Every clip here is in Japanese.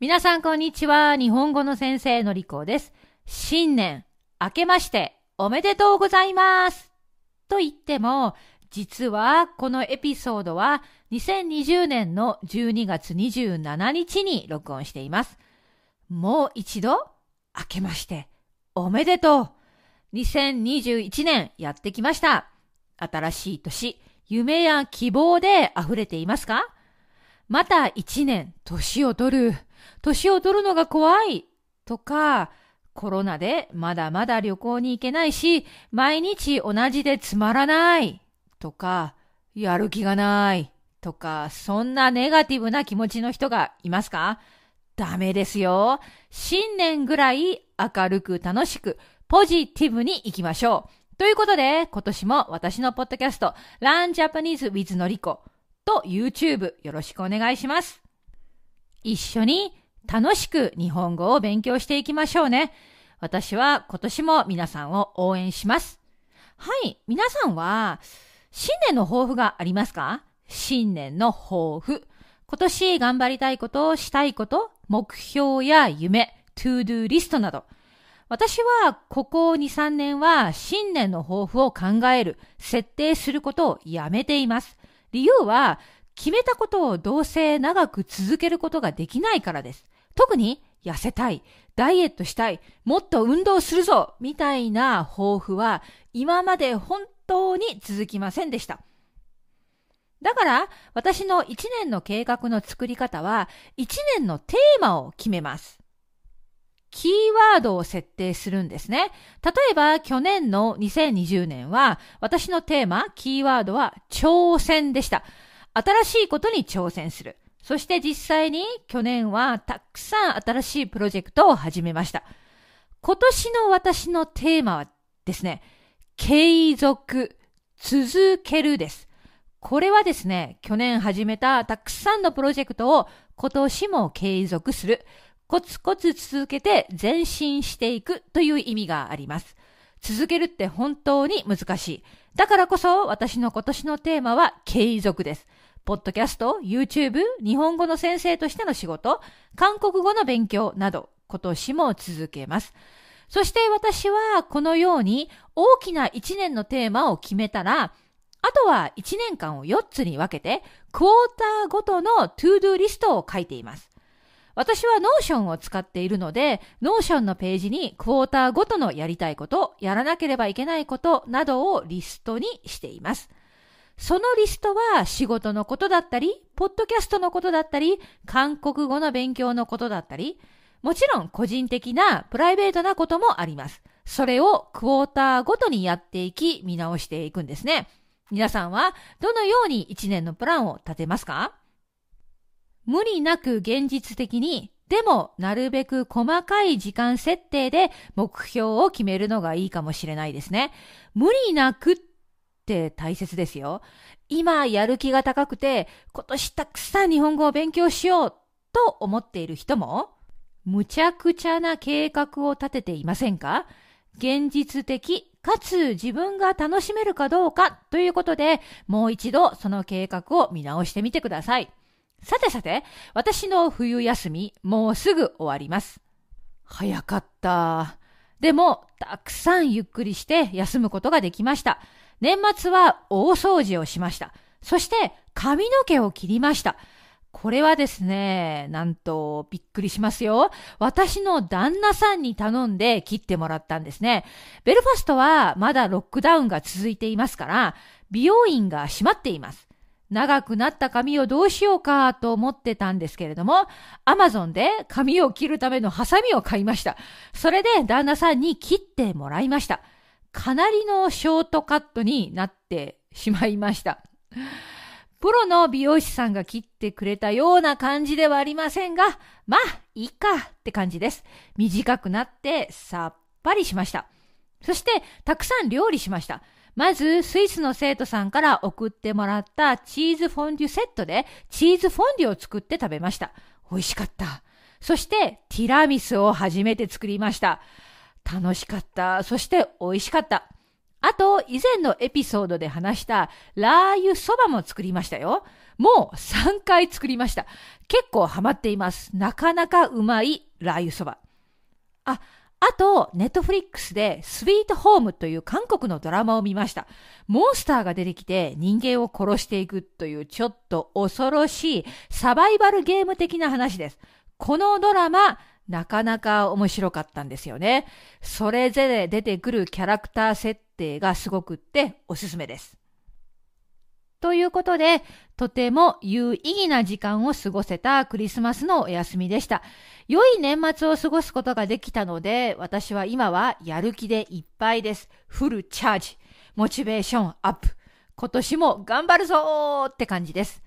皆さんこんにちは。日本語の先生のりこです。新年、明けまして、おめでとうございます。と言っても、実はこのエピソードは2020年の12月27日に録音しています。もう一度、明けまして、おめでとう。2021年やってきました。新しい年、夢や希望で溢れていますかまた一年、年を取る。年を取るのが怖い。とか、コロナでまだまだ旅行に行けないし、毎日同じでつまらない。とか、やる気がない。とか、そんなネガティブな気持ちの人がいますかダメですよ。新年ぐらい明るく楽しく、ポジティブに行きましょう。ということで、今年も私のポッドキャスト、Learn Japanese with Noriko。と YouTube よろしくお願いします。一緒に楽しく日本語を勉強していきましょうね。私は今年も皆さんを応援します。はい、皆さんは新年の抱負がありますか新年の抱負。今年頑張りたいこと、したいこと、目標や夢、to do リストなど。私はここ2、3年は新年の抱負を考える、設定することをやめています。理由は、決めたことをどうせ長く続けることができないからです。特に、痩せたい、ダイエットしたい、もっと運動するぞみたいな抱負は、今まで本当に続きませんでした。だから、私の1年の計画の作り方は、1年のテーマを決めます。キーワードを設定するんですね。例えば、去年の2020年は、私のテーマ、キーワードは挑戦でした。新しいことに挑戦する。そして実際に去年はたくさん新しいプロジェクトを始めました。今年の私のテーマはですね、継続、続けるです。これはですね、去年始めたたくさんのプロジェクトを今年も継続する。コツコツ続けて前進していくという意味があります。続けるって本当に難しい。だからこそ私の今年のテーマは継続です。ポッドキャスト、YouTube、日本語の先生としての仕事、韓国語の勉強など、今年も続けます。そして私はこのように大きな1年のテーマを決めたら、あとは1年間を4つに分けて、クォーターごとのトゥードゥリストを書いています。私はノーションを使っているので、ノーションのページにクォーターごとのやりたいこと、やらなければいけないことなどをリストにしています。そのリストは仕事のことだったり、ポッドキャストのことだったり、韓国語の勉強のことだったり、もちろん個人的なプライベートなこともあります。それをクォーターごとにやっていき、見直していくんですね。皆さんはどのように1年のプランを立てますか無理なく現実的に、でもなるべく細かい時間設定で目標を決めるのがいいかもしれないですね。無理なくって大切ですよ。今やる気が高くて、今年たくさん日本語を勉強しようと思っている人も、むちゃくちゃな計画を立てていませんか現実的かつ自分が楽しめるかどうかということで、もう一度その計画を見直してみてください。さてさて、私の冬休み、もうすぐ終わります。早かった。でも、たくさんゆっくりして休むことができました。年末は大掃除をしました。そして、髪の毛を切りました。これはですね、なんと、びっくりしますよ。私の旦那さんに頼んで切ってもらったんですね。ベルファストはまだロックダウンが続いていますから、美容院が閉まっています。長くなった髪をどうしようかと思ってたんですけれども、アマゾンで髪を切るためのハサミを買いました。それで旦那さんに切ってもらいました。かなりのショートカットになってしまいました。プロの美容師さんが切ってくれたような感じではありませんが、まあ、いいかって感じです。短くなってさっぱりしました。そして、たくさん料理しました。まず、スイスの生徒さんから送ってもらったチーズフォンデュセットでチーズフォンデュを作って食べました。美味しかった。そして、ティラミスを初めて作りました。楽しかった。そして美味しかった。あと、以前のエピソードで話したラー油そばも作りましたよ。もう3回作りました。結構ハマっています。なかなかうまいラー油そば。あ、あと、ネットフリックスでスイートホームという韓国のドラマを見ました。モンスターが出てきて人間を殺していくというちょっと恐ろしいサバイバルゲーム的な話です。このドラマ、なかなか面白かったんですよね。それぞれ出てくるキャラクター設定がすごくっておすすめです。ということで、とても有意義な時間を過ごせたクリスマスのお休みでした。良い年末を過ごすことができたので、私は今はやる気でいっぱいです。フルチャージ。モチベーションアップ。今年も頑張るぞーって感じです。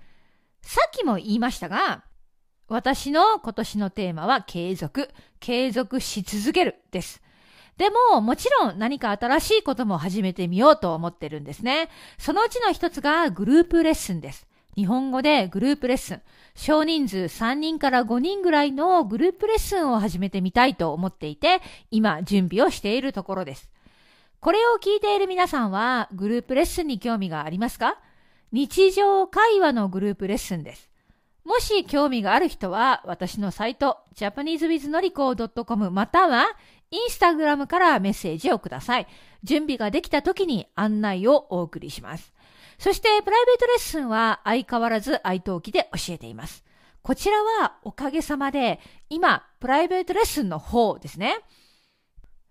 さっきも言いましたが、私の今年のテーマは継続、継続し続けるです。でも、もちろん何か新しいことも始めてみようと思ってるんですね。そのうちの一つがグループレッスンです。日本語でグループレッスン。少人数3人から5人ぐらいのグループレッスンを始めてみたいと思っていて、今準備をしているところです。これを聞いている皆さんはグループレッスンに興味がありますか日常会話のグループレッスンです。もし興味がある人は、私のサイト、japanesewithnorico.com またはインスタグラムからメッセージをください。準備ができた時に案内をお送りします。そして、プライベートレッスンは相変わらず愛登記で教えています。こちらはおかげさまで、今、プライベートレッスンの方ですね。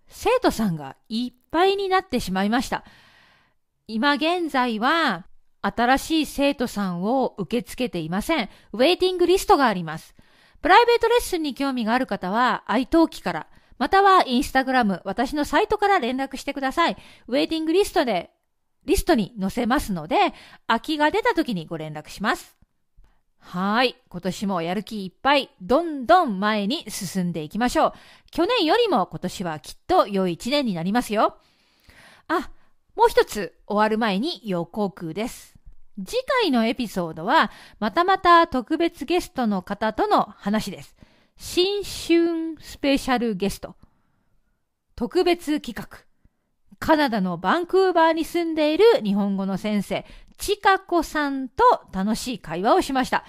生徒さんがいっぱいになってしまいました。今現在は、新しい生徒さんを受け付けていません。ウェイティングリストがあります。プライベートレッスンに興味がある方は、愛登記から、またはインスタグラム、私のサイトから連絡してください。ウェイティングリストで、リストに載せますので、空きが出た時にご連絡します。はい。今年もやる気いっぱい、どんどん前に進んでいきましょう。去年よりも今年はきっと良い一年になりますよ。あ、もう一つ終わる前に予告です。次回のエピソードは、またまた特別ゲストの方との話です。新春スペシャルゲスト特別企画カナダのバンクーバーに住んでいる日本語の先生、ちかこさんと楽しい会話をしました。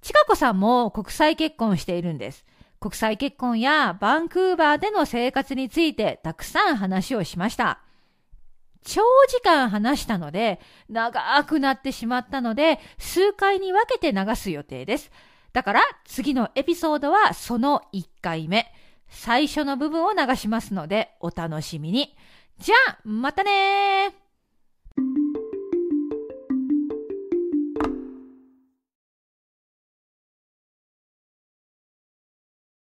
ちかこさんも国際結婚しているんです。国際結婚やバンクーバーでの生活についてたくさん話をしました。長時間話したので、長くなってしまったので、数回に分けて流す予定です。だから次のエピソードはその1回目、最初の部分を流しますのでお楽しみに。じゃあ、またねー